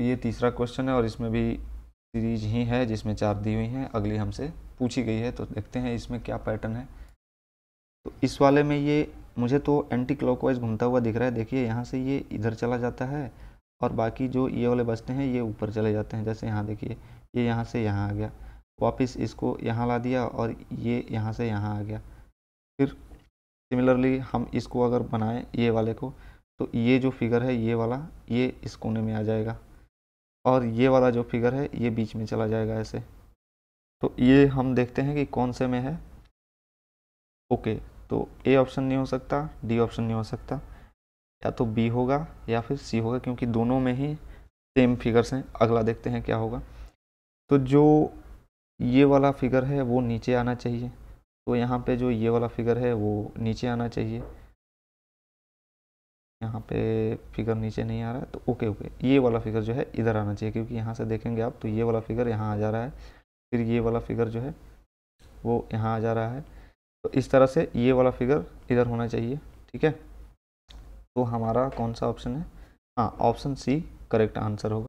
तो ये तीसरा क्वेश्चन है और इसमें भी सीरीज ही है जिसमें चार दी हुई हैं अगली हमसे पूछी गई है तो देखते हैं इसमें क्या पैटर्न है तो इस वाले में ये मुझे तो एंटी क्लॉकवाइज घूमता हुआ दिख रहा है देखिए यहाँ से ये इधर चला जाता है और बाकी जो ये वाले बचते हैं ये ऊपर चले जाते हैं जैसे यहाँ देखिए ये यहाँ से यहाँ आ गया वापस इसको यहाँ ला दिया और ये यहाँ से यहाँ आ गया फिर सिमिलरली हम इसको अगर बनाएं ये वाले को तो ये जो फिगर है ये वाला ये इस कोने में आ जाएगा और ये वाला जो फिगर है ये बीच में चला जाएगा ऐसे तो ये हम देखते हैं कि कौन से में है ओके तो ए ऑप्शन नहीं हो सकता डी ऑप्शन नहीं हो सकता या तो बी होगा या फिर सी होगा क्योंकि दोनों में ही सेम फिगर्स हैं अगला देखते हैं क्या होगा तो जो ये वाला फिगर है वो नीचे आना चाहिए तो यहाँ पे जो ये वाला फिगर है वो नीचे आना चाहिए यहाँ पे फिगर नीचे नहीं आ रहा है तो ओके ओके ये वाला फिगर जो है इधर आना चाहिए क्योंकि यहाँ से देखेंगे आप तो ये वाला फिगर यहाँ आ जा रहा है फिर ये वाला फिगर जो है वो यहाँ आ जा रहा है तो इस तरह से ये वाला फिगर इधर होना चाहिए ठीक है तो हमारा कौन सा ऑप्शन है हाँ ऑप्शन सी करेक्ट आंसर होगा